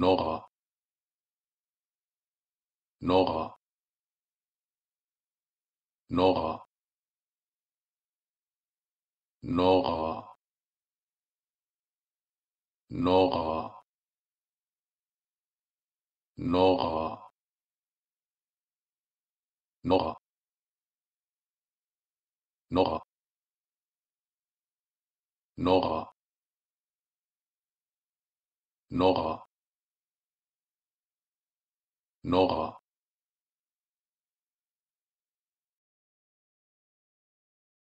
nora nora nora nora nora nora nora nora nora nora nora